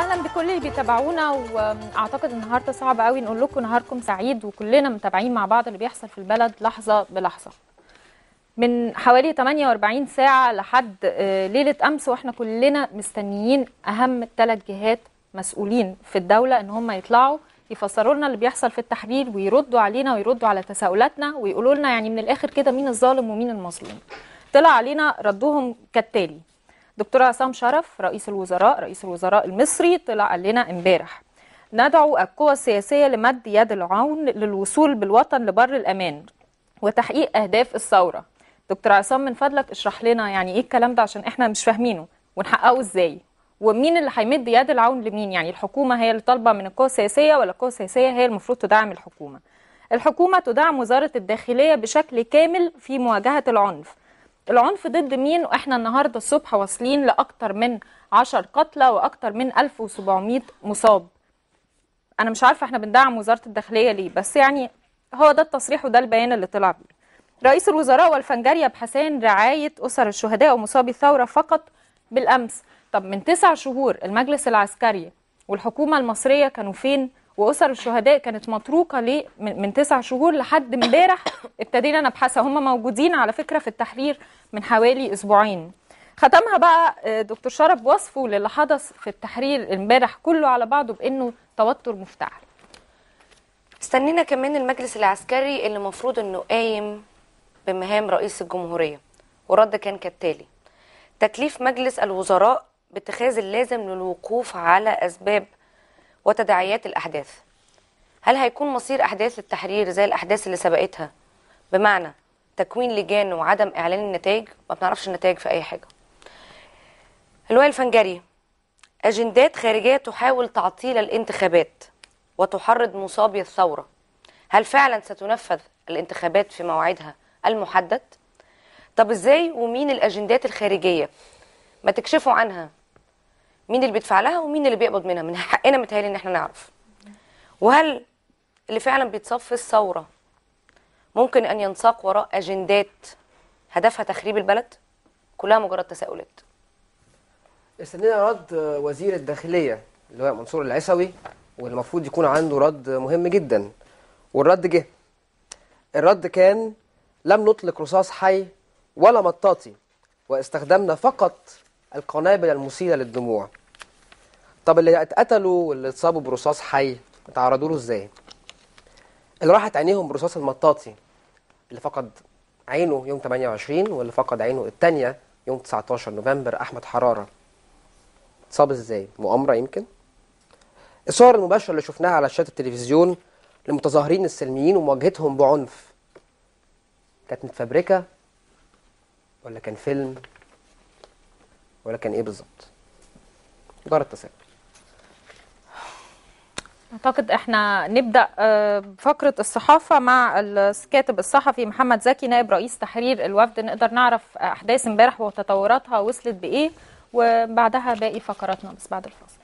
اهلا بكل اللي بيتابعونا واعتقد النهارده صعب قوي نقول لكم نهاركم سعيد وكلنا متابعين مع بعض اللي بيحصل في البلد لحظه بلحظه من حوالي 48 ساعه لحد آه، ليله امس واحنا كلنا مستنيين اهم ثلاث جهات مسؤولين في الدوله ان هم يطلعوا يفسروا لنا اللي بيحصل في التحرير ويردوا علينا ويردوا على تساؤلاتنا ويقولوا لنا يعني من الاخر كده مين الظالم ومين المظلوم طلع علينا ردهم كالتالي دكتور عصام شرف رئيس الوزراء رئيس الوزراء المصري طلع قال لنا امبارح ندعو القوى السياسية لمد يد العون للوصول بالوطن لبر الأمان وتحقيق أهداف الثورة دكتور عصام من فضلك اشرح لنا يعني ايه الكلام ده عشان احنا مش فاهمينه ونحققه ازاي ومين اللي هيمد يد العون لمين يعني الحكومة هي اللي طالبة من القوى السياسية ولا القوى السياسية هي المفروض تدعم الحكومة الحكومة تدعم وزارة الداخلية بشكل كامل في مواجهة العنف العنف ضد مين واحنا النهارده الصبح واصلين لاكثر من 10 قتلى واكثر من 1700 مصاب انا مش عارفه احنا بندعم وزاره الداخليه ليه بس يعني هو ده التصريح وده البيان اللي طلع بيه رئيس الوزراء والفنجريا بحسان رعايه اسر الشهداء ومصابي الثوره فقط بالامس طب من تسع شهور المجلس العسكري والحكومه المصريه كانوا فين واسر الشهداء كانت متروكه ليه من تسع شهور لحد امبارح ابتدينا نبحثها هم موجودين على فكره في التحرير من حوالي اسبوعين ختمها بقى آه، دكتور شرف وصفه للي حدث في التحرير امبارح كله على بعضه بانه توتر مفتعل استنينا كمان المجلس العسكري اللي المفروض انه قايم بمهام رئيس الجمهوريه والرد كان كالتالي تكليف مجلس الوزراء باتخاذ اللازم للوقوف على اسباب وتداعيات الأحداث هل هيكون مصير أحداث التحرير زي الأحداث اللي سبقتها بمعنى تكوين لجان وعدم إعلان النتائج ما بنعرفش النتائج في أي حاجة اللواء الفنجري أجندات خارجية تحاول تعطيل الانتخابات وتحرض مصابي الثورة هل فعلا ستنفذ الانتخابات في موعدها المحدد؟ طب ازاي ومين الأجندات الخارجية؟ ما تكشفوا عنها مين اللي بيدفع لها ومين اللي بيقبض منها من حقنا متهيألي ان احنا نعرف وهل اللي فعلا بيتصف في الثوره ممكن ان ينساق وراء اجندات هدفها تخريب البلد كلها مجرد تساؤلات استنينا رد وزير الداخليه اللي هو منصور العسوي والمفروض يكون عنده رد مهم جدا والرد جه الرد كان لم نطلق رصاص حي ولا مطاطي واستخدمنا فقط القنابل المسيلة للدموع طب اللي اتقتلوا واللي اتصابوا برصاص حي اتعرضوا له ازاي اللي راحت عينيهم برصاص المطاطي اللي فقد عينه يوم 28 واللي فقد عينه الثانيه يوم 19 نوفمبر احمد حراره اتصاب ازاي مؤامره يمكن الصور المباشره اللي شفناها على شاشات التلفزيون للمتظاهرين السلميين ومواجهتهم بعنف كانت متفبركه ولا كان فيلم ولا كان ايه بالظبط مجرد تساؤل اعتقد احنا نبدا آه، فقره الصحافه مع الكاتب الصحفي محمد زكي نائب رئيس تحرير الوفد نقدر نعرف احداث امبارح وتطوراتها وصلت بايه وبعدها باقي فقراتنا بس بعد الفاصل